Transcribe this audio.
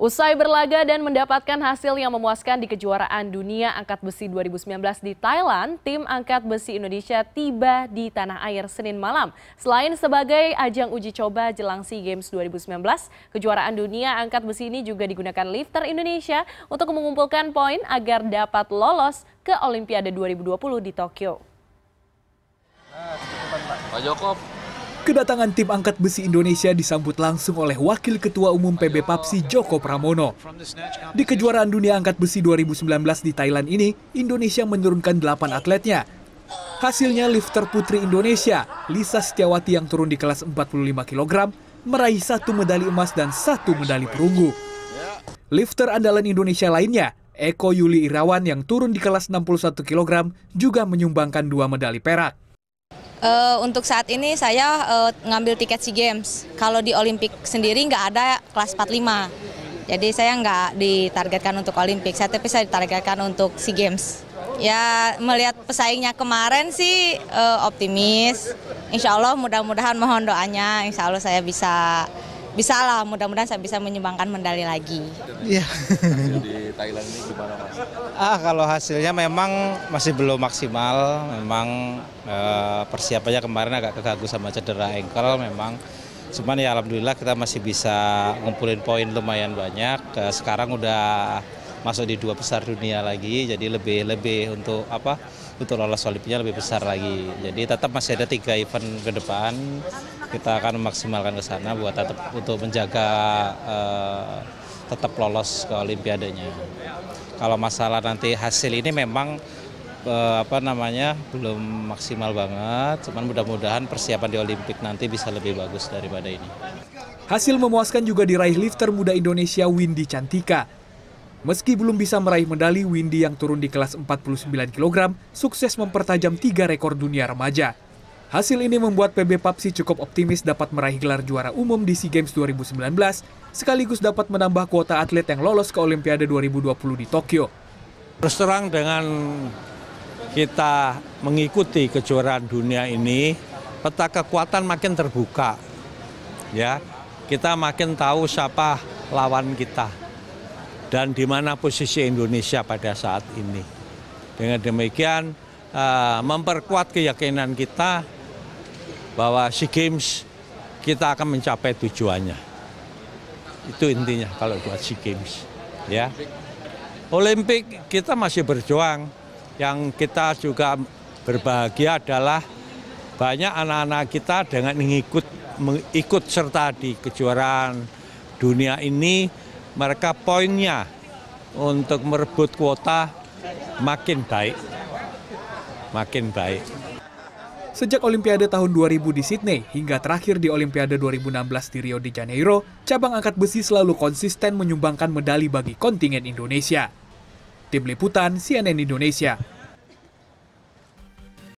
Usai berlaga dan mendapatkan hasil yang memuaskan di kejuaraan dunia angkat besi 2019 di Thailand, tim angkat besi Indonesia tiba di tanah air Senin malam. Selain sebagai ajang uji coba jelang SEA Games 2019, kejuaraan dunia angkat besi ini juga digunakan lifter Indonesia untuk mengumpulkan poin agar dapat lolos ke Olimpiade 2020 di Tokyo. Nah, Pak Jokop. Kedatangan tim angkat besi Indonesia disambut langsung oleh Wakil Ketua Umum PB Papsi Joko Pramono. Di kejuaraan dunia angkat besi 2019 di Thailand ini, Indonesia menurunkan 8 atletnya. Hasilnya lifter putri Indonesia, Lisa Setiawati yang turun di kelas 45 kg, meraih satu medali emas dan satu medali perunggu. Lifter andalan Indonesia lainnya, Eko Yuli Irawan yang turun di kelas 61 kg, juga menyumbangkan dua medali perak. Uh, untuk saat ini saya uh, ngambil tiket SEA Games. Kalau di Olimpik sendiri nggak ada kelas 45. Jadi saya nggak ditargetkan untuk Olimpik, saya tapi saya ditargetkan untuk SEA Games. Ya melihat pesaingnya kemarin sih uh, optimis. Insya Allah mudah-mudahan mohon doanya, insya Allah saya bisa bisa lah mudah-mudahan saya bisa menyumbangkan medali lagi. Iya. di Thailand ini gimana mas? Ah kalau hasilnya memang masih belum maksimal, memang eh, persiapannya kemarin agak keganggu sama cedera engkel memang. Cuman ya alhamdulillah kita masih bisa ngumpulin poin lumayan banyak. Eh, sekarang udah masuk di dua besar dunia lagi jadi lebih lebih untuk apa untuk lolos olimpiade lebih besar lagi jadi tetap masih ada tiga event ke depan kita akan memaksimalkan ke sana buat tetap untuk menjaga uh, tetap lolos ke olimpiadenya kalau masalah nanti hasil ini memang uh, apa namanya belum maksimal banget cuman mudah-mudahan persiapan di olimpik nanti bisa lebih bagus daripada ini Hasil memuaskan juga diraih lifter muda Indonesia Windy Cantika Meski belum bisa meraih medali, Windy yang turun di kelas 49 kg sukses mempertajam tiga rekor dunia remaja. Hasil ini membuat PB Papsi cukup optimis dapat meraih gelar juara umum di SEA Games 2019, sekaligus dapat menambah kuota atlet yang lolos ke Olimpiade 2020 di Tokyo. Terus terang dengan kita mengikuti kejuaraan dunia ini, peta kekuatan makin terbuka. Ya, kita makin tahu siapa lawan kita dan di mana posisi Indonesia pada saat ini. Dengan demikian eh, memperkuat keyakinan kita bahwa SEA Games kita akan mencapai tujuannya. Itu intinya kalau buat SEA Games. Ya. Olimpik kita masih berjuang. Yang kita juga berbahagia adalah banyak anak-anak kita dengan mengikut mengikut serta di kejuaraan dunia ini mereka poinnya untuk merebut kuota makin baik. Makin baik. Sejak Olimpiade tahun 2000 di Sydney hingga terakhir di Olimpiade 2016 di Rio de Janeiro, cabang angkat besi selalu konsisten menyumbangkan medali bagi kontingen Indonesia. Tim Liputan CNN Indonesia.